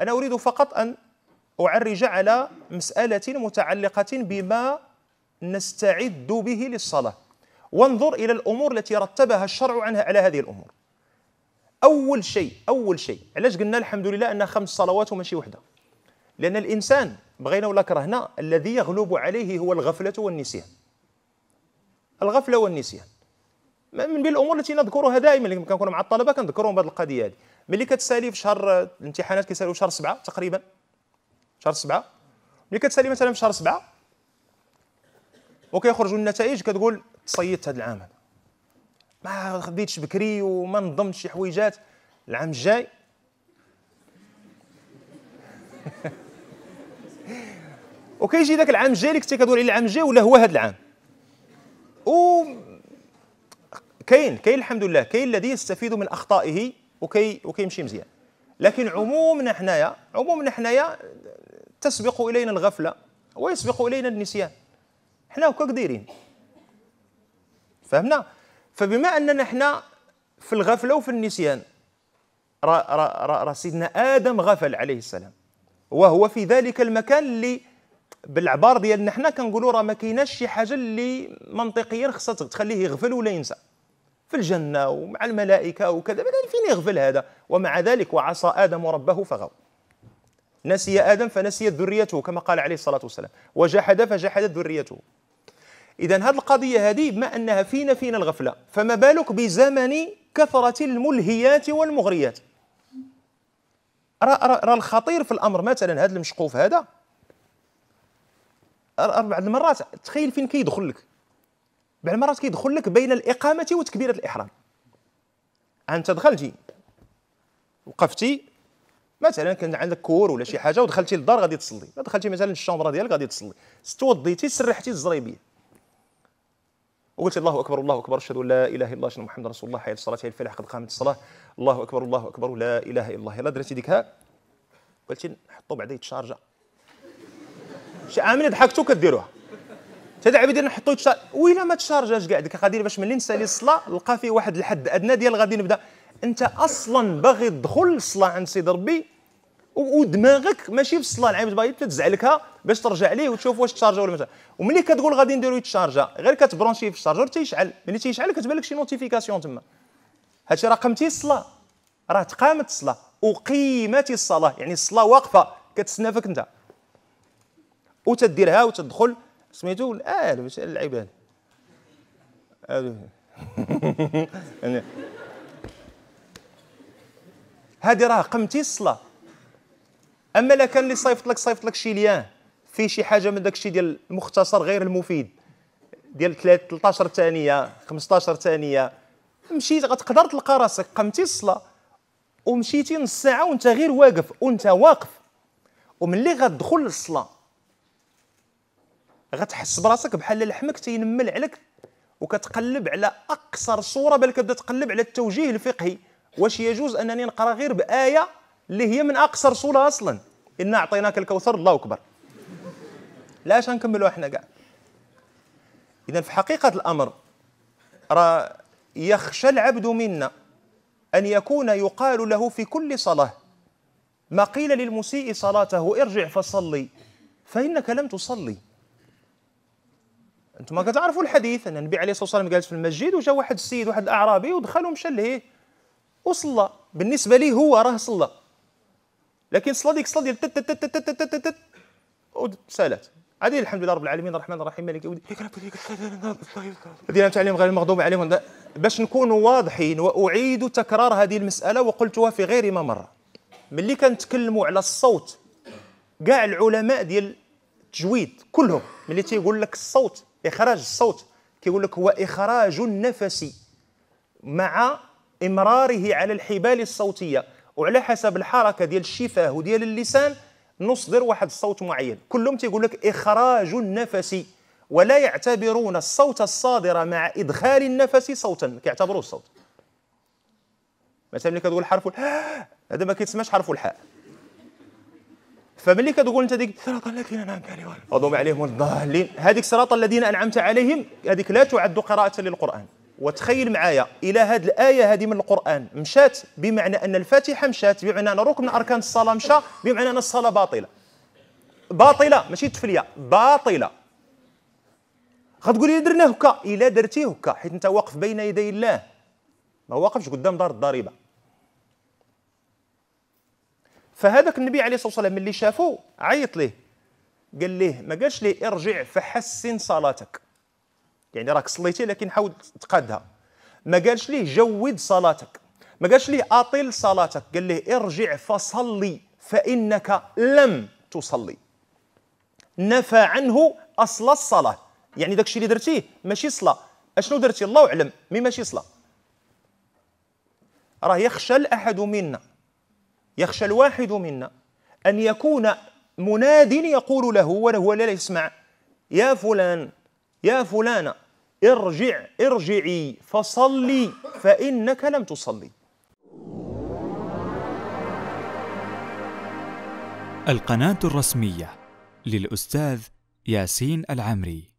أنا أريد فقط أن أعرج على مسألة متعلقة بما نستعد به للصلاة وانظر إلى الأمور التي رتبها الشرع عنها على هذه الأمور أول شيء أول شيء علاش قلنا الحمد لله أن خمس صلوات وماشي وحدة لأن الإنسان بغينا ولا كرهنا الذي يغلب عليه هو الغفلة والنسيان الغفلة والنسيان من بين الأمور التي نذكرها دائما كنكون مع الطلبة كنذكرهم بهذه القضية هذه ملي كتسالي في شهر الامتحانات كيسالوا شهر سبعة تقريبا شهر سبعة ملي كتسالي مثلا في شهر سبعة وكيخرجوا النتائج كتقول تصيدت هذا العام هذا ما خديتش بكري وما نظمتش شي حويجات العام الجاي وكيجي ذاك العام الجاي اللي كنتي كتقول عليه العام الجاي ولا هو هذا العام و كاين كاين الحمد لله كاين الذي يستفيد من اخطائه وكي وكيمشي مزيان لكن عمومنا حنايا عمومنا حنايا تسبق الينا الغفله ويسبق الينا النسيان حنا هكاك دايرين فهمنا فبما اننا حنا في الغفله وفي النسيان را را را را سيدنا ادم غفل عليه السلام وهو في ذلك المكان اللي بالعبار ديالنا حنا كنقولوا راه ما كايناش شي حاجه اللي منطقيا خصها تخليه يغفل ولا ينسى في الجنة ومع الملائكة وكذا فين يغفل هذا ومع ذلك وعصى آدم ربه فغوى نسي آدم فنسيت ذريته كما قال عليه الصلاة والسلام وجحد فجحدت ذريته إذا هذه القضية هذه بما أنها فينا فينا الغفلة فما بالك بزمن كثرة الملهيات والمغريات راه الخطير في الأمر مثلا هذا المشقوف هذا اربع المرات تخيل فين كيدخل لك بعض المرات كيدخل لك بين الاقامه وتكبيره الاحرام انت دخلتي وقفتي مثلا كان عندك كور ولا شي حاجه ودخلتي للدار غادي تصلي دخلتي مثلا الشومبره ديالك غادي تصلي توضيتي سرحتي الزريبيه وقلت الله اكبر الله اكبر اشهد ان لا اله الا الله محمد رسول الله حي الصلاه حي الفلاح قد قامت الصلاه الله اكبر الله اكبر لا اله الا الله يلا درتي ديك ها قلتي نحطو بعدا يتشارجا شي عامل ضحكتو كديروها حتى العباد نحطو حطوه يتشار ويلا ما تشارجاش كاع ديك غادي باش ملي نسالي الصلاه نلقى فيه واحد الحد ادنى ديال غادي نبدا انت اصلا باغي تدخل الصلاه عند سيد ربي ودماغك ماشي في الصلاه العباد باغي تزعلكها باش ترجع ليه وتشوف واش تشارجا ولا ما وملي كتقول غادي نديرو يتشارجا غير كتبرونشي في الشارجور تيشعل ملي تيشعل كتبان لك شي نوتيفيكاسيون تما هادشي راه قمتي الصلاه راه تقامت الصلاه اقيمت الصلاه يعني الصلاه واقفه كتسنى فيك انت وتديرها وتدخل سميتو اه باش اللعيبان هذه راه قمتي الصلاة أما لا كان اللي صيفط لك صيفط لك شي ليان فيه شي حاجة من داك الشيء ديال المختصر غير المفيد ديال 13 ثانية 15 ثانية مشيت غتقدر تلقى راسك قمتي الصلاة ومشيتي نص ساعة وأنت غير واقف وأنت واقف وملي غتدخل للصلاة غتحس براسك بحال لحمك تينمل عليك وكتقلب على اقصر صوره بل كتبدا تقلب على التوجيه الفقهي واش يجوز انني نقرا غير بايه اللي هي من اقصر صوره اصلا انا اعطيناك الكوثر الله اكبر لاش غنكملوا احنا كاع اذا في حقيقه الامر راه يخشى العبد منا ان يكون يقال له في كل صلاه ما قيل للمسيء صلاته ارجع فصلي فانك لم تصلي انتم كتعرفوا الحديث ان النبي عليه الصلاه والسلام جالس في المسجد وجا واحد السيد واحد الاعرابي ودخل ومشى له وصلى بالنسبه ليه هو راه صلى لكن صلى ديك الصلاه ديال تت تت تت تت تت تت سالت عادي الحمد لله رب العالمين الرحمن الرحيم مالك هذه الدين الذين غير المغضوب عليهم باش نكونوا واضحين واعيد تكرار هذه المساله وقلتها في غير ما مره ملي كنتكلموا على الصوت كاع العلماء ديال التجويد كلهم ملي تيقول لك الصوت اخراج الصوت كيقول لك هو اخراج نفسي مع امراره على الحبال الصوتيه وعلى حسب الحركه ديال الشفاه وديال اللسان نصدر واحد الصوت معين كلهم تيقول لك اخراج نفسي ولا يعتبرون الصوت الصادر مع ادخال النفس صوتا كيعتبروه الصوت مثلا ملي كتقول حرف هذا ما كيتسماش حرف الحاء فملي كتقول انت ديك الصراط الذين انعمت عليهم اضم عليهم الضالين هذيك الصراط الذين انعمت عليهم هذيك لا تعد قراءه للقران وتخيل معايا الى هذه الايه هذه من القران مشات بمعنى ان الفاتحه مشات بمعنى ان ركن اركان الصلاه مشى بمعنى ان الصلاه باطله باطله ماشي تفليه باطله غتقولي درناه هكا الا درتيه هكا حيت انت واقف بين يدي الله ما واقفش قدام دار الضريبه فهذاك النبي عليه الصلاه والسلام اللي شافو عيط ليه قال ليه ما قالش ليه ارجع فحسن صلاتك يعني راك صليتي لكن حاول تقادها ما قالش ليه جود صلاتك ما قالش ليه اطل صلاتك قال ليه ارجع فصلي فانك لم تصلي نفى عنه اصل الصلاه يعني داكشي اللي درتيه ماشي صلاه اشنو درتي الله اعلم مي ماشي صلاه راه يخشى الاحد منا يخشى الواحد منا أن يكون مناد يقول له وهو لا يسمع يا فلان يا فلانة ارجع ارجعي فصلي فإنك لم تصلي القناة الرسمية للأستاذ ياسين العمري